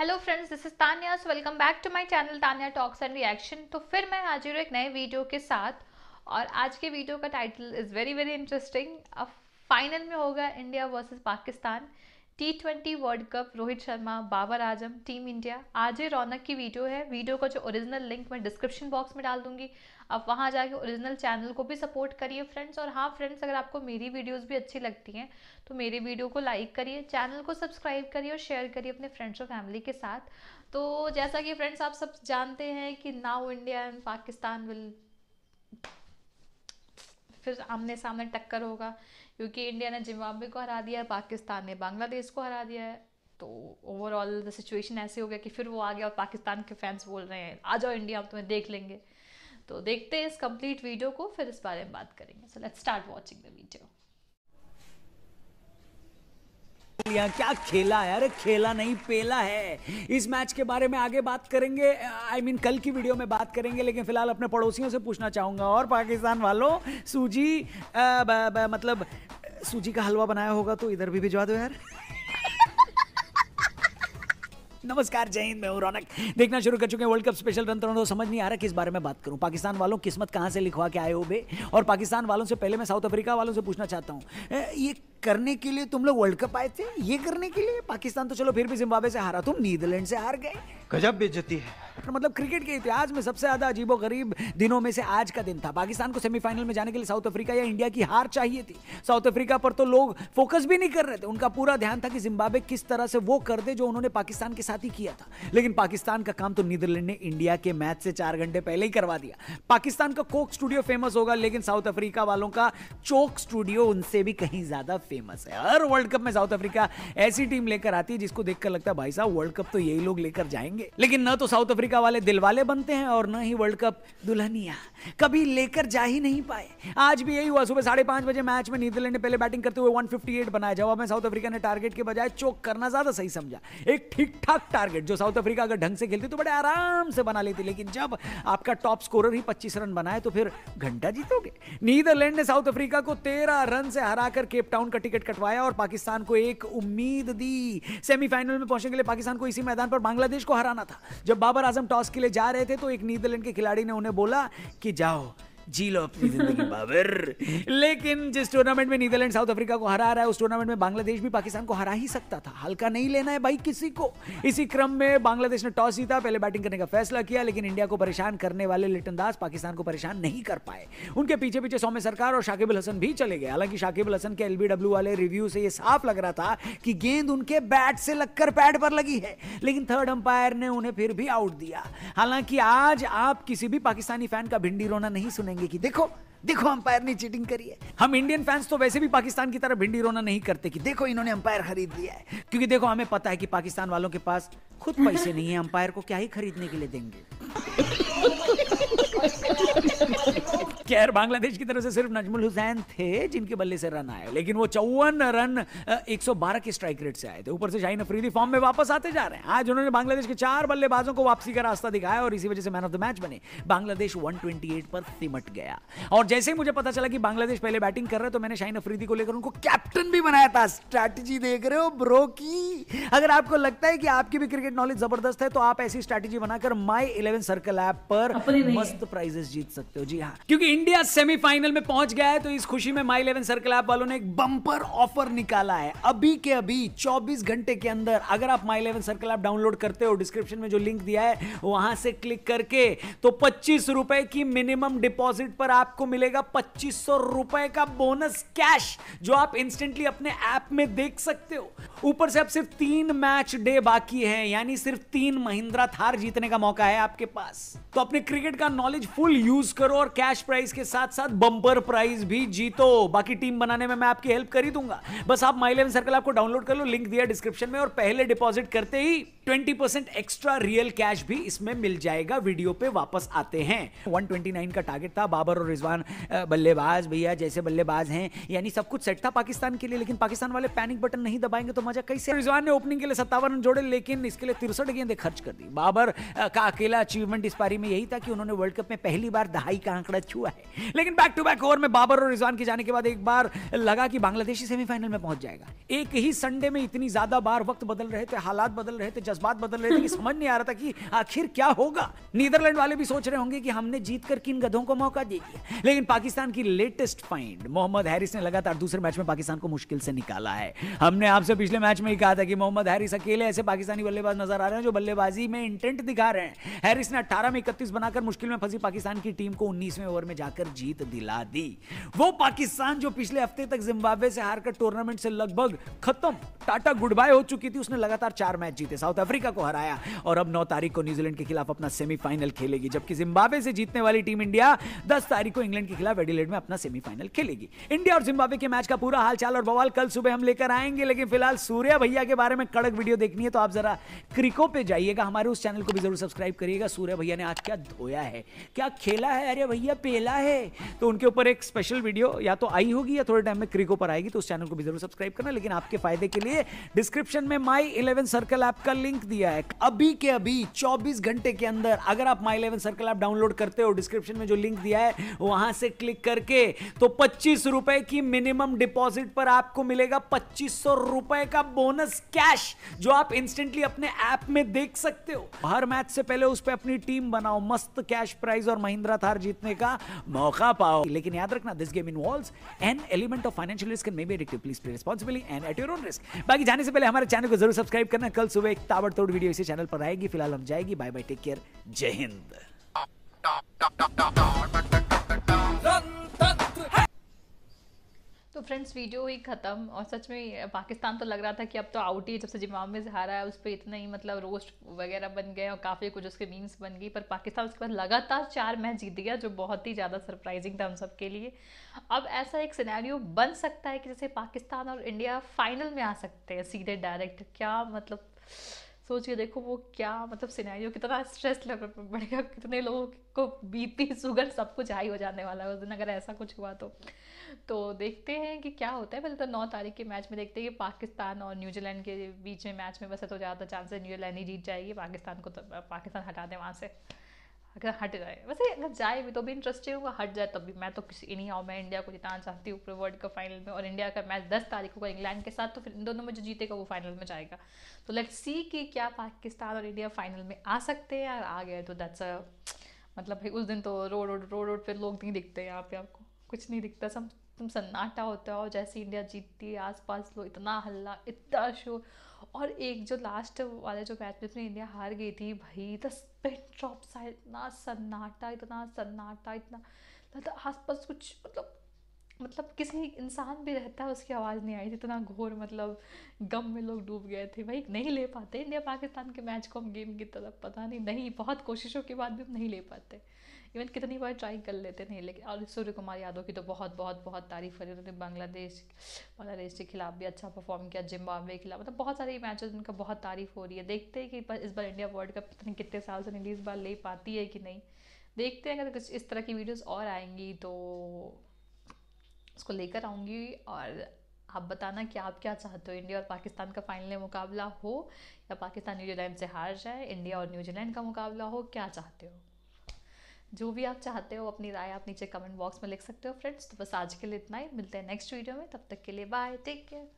hello friends this is Tania so welcome back to my channel Tania talks and reaction तो फिर मैं हाजिर हूँ एक नए वीडियो के साथ और आज के वीडियो का title is very very interesting अब फाइनल में होगा India versus Pakistan T twenty world cup Rohit Sharma Babar Azam team India आज ही रौनक की वीडियो है वीडियो का जो ओरिजिनल लिंक मैं डिस्क्रिप्शन बॉक्स में डाल दूंगी आप वहाँ जाके ओरिजिनल चैनल को भी सपोर्ट करिए फ्रेंड्स और हाँ फ्रेंड्स अगर आपको मेरी वीडियोस भी अच्छी लगती हैं तो मेरे वीडियो को लाइक करिए चैनल को सब्सक्राइब करिए और शेयर करिए अपने फ्रेंड्स और फैमिली के साथ तो जैसा कि फ्रेंड्स आप सब जानते हैं कि now India and Pakistan will फिर आमने सामने टक्कर होगा क्योंकि इंडिया ने जिम्बाब्वे को हरा दिया है पाकिस्तान ने बांग्लादेश को हरा दिया है तो ओवरऑल द सिचुएशन ऐसे हो गया कि फिर वो आ गया और पाकिस्तान के फैंस बोल रहे हैं आ जाओ इंडिया हम तुम्हें देख लेंगे तो देखते हैं इस कंप्लीट वीडियो को फिर इस बारे में बात करेंगे so let's start watching the video लिया क्या खेला है अरे खेला नहीं पेला है इस मैच के बारे में आगे बात करेंगे आई I मीन mean, कल की वीडियो में बात करेंगे लेकिन फिलहाल अपने पड़ोसियों से पूछना चाहूंगा और पाकिस्तान वालों सूजी आ, ब, ब, मतलब सूजी का हलवा बनाया होगा तो इधर भी भिजवा दो यार नमस्कार जय हिंद मैं हूं रौनक देखना शुरू कर चुके हैं वर्ल्ड कप स्पेशल रन तो समझ नहीं आ रहा किस बारे में बात करूं पाकिस्तान वालों किस्मत कहां से लिखवा के आए हो बे और पाकिस्तान वालों से पहले मैं साउथ अफ्रीका वालों से पूछना चाहता हूं ये करने के लिए तुम लोग वर्ल्ड कप आए थे ये करने के लिए पाकिस्तान तो चलो फिर भी जिम्बाब्वे से हारा तुम नीदरलैंड से हार गए गजब बेचती है मतलब क्रिकेट के इतिहास में सबसे ज्यादा अजीबो गरीब दिनों में से आज का दिन था पाकिस्तान को सेमीफाइनल में जाने के लिए साउथ अफ्रीका या इंडिया की हार चाहिए थी साउथ अफ्रीका पर तो लोग फोकस भी नहीं कर रहे थे उनका पूरा ध्यान था कि जिम्बाब्वे किस तरह से वो कर दे जो उन्होंने पाकिस्तान के साथ ही किया था लेकिन पाकिस्तान का काम तो नीदरलैंड ने इंडिया के मैच से चार घंटे पहले ही करवा दिया पाकिस्तान का कोक स्टूडियो फेमस होगा लेकिन साउथ अफ्रीका वालों का चोक स्टूडियो उनसे भी कहीं ज्यादा फेमस है हर वर्ल्ड कप में साउथ अफ्रीका ऐसी टीम लेकर आती है जिसको देखकर लगता है भाई साहब वर्ल्ड कप तो यही लोग लेकर जाएंगे होंगे लेकिन न तो साउथ अफ्रीका वाले दिलवाले बनते हैं और न ही वर्ल्ड कप दुल्हनिया कभी लेकर जा ही नहीं पाए आज भी यही हुआ सुबह साढ़े पांच बजे मैच में नीदरलैंड ने पहले बैटिंग करते हुए 158 बनाया जवाब में साउथ अफ्रीका ने टारगेट के बजाय चोक करना ज्यादा सही समझा एक ठीक ठाक टारगेट जो साउथ अफ्रीका अगर ढंग से खेलती तो बड़े आराम से बना लेती लेकिन जब आपका टॉप स्कोरर ही पच्चीस रन बनाए तो फिर घंटा जीतोगे नीदरलैंड ने साउथ अफ्रीका को तेरह रन से हरा कर केपटाउन का टिकट कटवाया और पाकिस्तान को एक उम्मीद दी सेमीफाइनल में पहुंचने के लिए पाकिस्तान को इसी मैदान पर बांग्लादेश को हरा कराना था जब बाबर आजम टॉस के लिए जा रहे थे तो एक नीदरलैंड के खिलाड़ी ने उन्हें बोला कि जाओ जी लो अपनी जिंदगी बाबर लेकिन जिस टूर्नामेंट में नीदरलैंड साउथ अफ्रीका को हरा रहा है उस टूर्नामेंट में बांग्लादेश भी पाकिस्तान को हरा ही सकता था हल्का नहीं लेना है भाई किसी को इसी क्रम में बांग्लादेश ने टॉस जीता पहले बैटिंग करने का फैसला किया लेकिन इंडिया को परेशान करने वाले लिटन दास पाकिस्तान को परेशान नहीं कर पाए उनके पीछे पीछे सौम्य सरकार और शाकिब हसन भी चले गए हालांकि शाकिब हसन के एलबीडब्ल्यू वाले रिव्यू से यह साफ लग रहा था कि गेंद उनके बैट से लगकर पैड पर लगी है लेकिन थर्ड अंपायर ने उन्हें फिर भी आउट दिया हालांकि आज आप किसी भी पाकिस्तानी फैन का भिंडी रोना नहीं सुनेंगे दिखाएंगे कि देखो देखो अंपायर ने चीटिंग करी है हम इंडियन फैंस तो वैसे भी पाकिस्तान की तरह भिंडी रोना नहीं करते कि देखो इन्होंने अंपायर खरीद लिया है क्योंकि देखो हमें पता है कि पाकिस्तान वालों के पास खुद पैसे नहीं है अंपायर को क्या ही खरीदने के लिए देंगे खैर बांग्लादेश की तरफ से सिर्फ नजमुल हुसैन थे जिनके बल्ले से रन आए लेकिन वो चौवन रन 112 के स्ट्राइक रेट से आए थे ऊपर से शाहीन अफरीदी फॉर्म में वापस आते जा रहे हैं आज उन्होंने बांग्लादेश के चार बल्लेबाजों को वापसी का रास्ता दिखाया और इसी वजह से मैन ऑफ द मैच बने बांग्लादेश 128 पर सिमट गया और जैसे ही मुझे पता चला कि बांग्लादेश पहले बैटिंग कर रहा है तो मैंने शाहीन अफरीदी को लेकर उनको कैप्टन भी बनाया था स्ट्रैटेजी देख रहे हो ब्रो की अगर आपको लगता है कि आपकी भी क्रिकेट नॉलेज जबरदस्त है तो आप ऐसी स्ट्रैटेजी बनाकर माई इलेवन सर्कल ऐप पर मस्त प्राइजेस जीत सकते हो जी हाँ क्योंकि इंडिया सेमीफाइनल में पहुंच गया है तो इस खुशी में माई इलेवन सर्कल ऐप वालों ने एक बम्पर ऑफर निकाला है अभी के अभी 24 घंटे के अंदर अगर आप my eleven circle app download करते हो डिस्क्रिप्शन में जो लिंक दिया है वहां से क्लिक करके तो पच्चीस रुपए की मिनिमम डिपॉजिट पर आपको मिलेगा पच्चीस रुपए का बोनस कैश जो आप इंस्टेंटली अपने ऐप में देख सकते हो ऊपर से अब सिर्फ तीन मैच डे बाकी है यानी सिर्फ तीन महिंद्रा थार जीतने का मौका है आपके पास तो अपने क्रिकेट का नॉलेज फुल यूज करो और कैश प्राइस के साथ साथ बम्पर प्राइज भी जीतो बाकी टीम बनाने में मैं आपकी हेल्प कर ही दूंगा बस आप माइलेवन सर्कल आपको डाउनलोड कर लो लिंक दिया डिस्क्रिप्शन में और पहले डिपॉजिट करते ही twenty percent extra real cash भी इसमें मिल जाएगा वीडियो पे वापस आते हैं 129 का टारगेट था बाबर और रिजवान बल्लेबाज भैया जैसे बल्लेबाज हैं यानी सब कुछ सेट था पाकिस्तान के लिए लेकिन पाकिस्तान वाले पैनिक बटन नहीं दबाएंगे तो मजा कैसे रिजवान ने ओपनिंग के लिए सत्तावन रन जोड़े लेकिन इसके लिए तिरसठ गेंदे खर्च कर दी बाबर का अकेला अचीवमेंट इस पारी में यही था कि उन्होंने वर्ल्ड कप में पहली बार दहाई का आंकड़ा छुआ है लेकिन बैक टू बैक ओवर में बाबर और रिजवान के जाने के बाद एक बार लगा कि बांग्लादेशी सेमीफाइनल में पहुंच जाएगा एक ही संडे में इतनी ज्यादा बार वक्त बदल रहे थे हालात बदल रहे थे जस्ट जज्बात बदल रहे थे कि समझ नहीं आ रहा था कि आखिर क्या होगा नीदरलैंड वाले भी सोच रहे होंगे कि हमने जीत कर किन गधों को मौका दे दिया लेकिन पाकिस्तान की लेटेस्ट फाइंड मोहम्मद हैरिस ने लगातार दूसरे मैच में पाकिस्तान को मुश्किल से निकाला है हमने आपसे पिछले मैच में ही कहा था कि मोहम्मद हैरिस अकेले ऐसे पाकिस्तानी बल्लेबाज नजर आ रहे हैं जो बल्लेबाजी में इंटेंट दिखा रहे हैं हैरिस ने अट्ठारह में इकतीस बनाकर मुश्किल में फंसी पाकिस्तान की टीम को उन्नीसवें ओवर में जाकर जीत दिला दी वो पाकिस्तान जो पिछले हफ्ते तक जिम्बाब्वे से हारकर टूर्नामेंट से लगभग खत्म टाटा गुड बाय हो चुकी थी उसने लगातार चार मैच जीते साउथ अफ्रीका को हराया और अब नौ तारीख को न्यूजीलैंड के खिलाफ अपना सेमीफाइनल खेलेगी जबकि जिम्बाब्वे से जीतने वाली टीम इंडिया दस तारीख को इंग्लैंड के खिलाफ एडिलेड में अपना सेमीफाइनल खेलेगी इंडिया और जिम्बाब्वे के मैच का पूरा हालचाल और बवाल कल सुबह हम लेकर आएंगे लेकिन फिलहाल सूर्य भैया के बारे में कड़क वीडियो देखनी है तो आप जरा क्रिको पे जाइएगा हमारे उस चैनल को भी जरूर सब्सक्राइब करिएगा सूर्य भैया ने आज क्या धोया है क्या खेला है अरे भैया पेला है तो उनके ऊपर एक स्पेशल वीडियो या तो आई होगी या थोड़े टाइम में क्रिको पर आएगी तो उस चैनल को भी जरूर सब्सक्राइब करना लेकिन आपके फायदे के लिए डिस्क्रिप्शन में माई इलेवन सर्कल ऐप का लिंक लिंक दिया है अभी के अभी 24 घंटे के अंदर अगर आप my eleven circle app download करते हो डिस्क्रिप्शन में जो लिंक दिया है वहां से क्लिक करके तो पच्चीस रुपए की मिनिमम डिपॉजिट पर आपको मिलेगा पच्चीस सौ रुपए का बोनस कैश जो आप इंस्टेंटली अपने ऐप में देख सकते हो हर मैच से पहले उस पर अपनी टीम बनाओ मस्त कैश प्राइज और महिंद्रा थार जीतने का मौका पाओ लेकिन याद रखना this game involves an element of financial risk and may be addictive please play responsibly and at your own risk बाकी जाने से पहले हमारे चैनल को जरूर सब्सक्राइब करना कल सुबह एक ताबड़तोड़ वीडियो इसी चैनल पर आएगी फिलहाल हम जाएगी बाय बाय टेक केयर जय हिंद तो फ्रेंड्स वीडियो ही ख़त्म और सच में पाकिस्तान तो लग रहा था कि अब तो आउट ही जब से जिम्बाब्वे से हारा है उस पर इतना ही मतलब रोस्ट वगैरह बन गए और काफ़ी कुछ उसके मीम्स बन गई पर पाकिस्तान उसके बाद लगातार चार मैच जीत गया जो बहुत ही ज़्यादा सरप्राइजिंग था हम सब के लिए अब ऐसा एक सिनेरियो बन सकता है कि जैसे पाकिस्तान और इंडिया फाइनल में आ सकते हैं सीधे डायरेक्ट क्या मतलब सोच के देखो वो क्या मतलब सिनेरियो कितना स्ट्रेस लेवल पर बढ़ेगा कितने लोगों को बीपी शुगर सब कुछ हाई हो जाने वाला है उस दिन अगर ऐसा कुछ हुआ तो तो देखते हैं कि क्या होता है पहले तो नौ तारीख के मैच में देखते हैं कि पाकिस्तान और न्यूजीलैंड के बीच में मैच में वैसे तो ज़्यादा चांसेस न्यूजीलैंड ही जीत जाएगी पाकिस्तान को तो पाकिस्तान हटा दें वहाँ से अगर हट जाए वैसे अगर जाए भी तो भी इंटरेस्टिंग होगा हट जाए तब भी मैं तो किसी नहीं आऊँ मैं इंडिया को जिताना चाहती हूँ पूरे वर्ल्ड कप फाइनल में और इंडिया का मैच दस तारीख होगा इंग्लैंड के साथ तो फिर इन दोनों में जो जीतेगा वो फाइनल में जाएगा तो लेट्स सी कि क्या पाकिस्तान और इंडिया फाइनल में आ सकते हैं और आ गए तो दैट्स अ मतलब भाई उस दिन तो रोड रोड रोड रोड पर लोग नहीं दिखते यहाँ पे आपको कुछ नहीं दिखता सब तुम सन्नाटा होता है और जैसे इंडिया जीतती है आसपास लोग इतना हल्ला इतना शोर और एक जो लास्ट वाला जो मैच में इंडिया हार गई थी भाई दस स्पिन ड्रॉप सा इतना सन्नाटा इतना सन्नाटा इतना लगता मतलब आसपास कुछ मतलब मतलब किसी इंसान भी रहता है उसकी आवाज़ नहीं आई थी इतना घोर मतलब गम में लोग डूब गए थे भाई नहीं ले पाते इंडिया पाकिस्तान के मैच को हम गेम की तरफ पता नहीं नहीं बहुत कोशिशों के बाद भी हम नहीं ले पाते इवन कितनी बार ट्राई कर लेते नहीं लेकिन और सूर्य कुमार यादव की तो बहुत बहुत बहुत तारीफ करी उन्होंने बांग्लादेश बांग्लादेश के खिलाफ भी अच्छा परफॉर्म किया जिम्बाब्वे के खिलाफ मतलब बहुत सारे मैच उनका बहुत तारीफ हो रही है देखते हैं कि इस बार इंडिया वर्ल्ड कप पता नहीं कितने साल से नहीं इस बार ले पाती है कि नहीं देखते हैं अगर कुछ इस तरह की वीडियोस और आएंगी तो उसको लेकर आऊँगी और आप बताना कि आप क्या चाहते हो इंडिया और पाकिस्तान का फाइनल मुकाबला हो या पाकिस्तान न्यूजीलैंड से हार जाए इंडिया और न्यूजीलैंड का मुकाबला हो क्या चाहते हो जो भी आप चाहते हो अपनी राय आप नीचे कमेंट बॉक्स में लिख सकते हो फ्रेंड्स तो बस आज के लिए इतना ही मिलते हैं नेक्स्ट वीडियो में तब तक के लिए बाय टेक केयर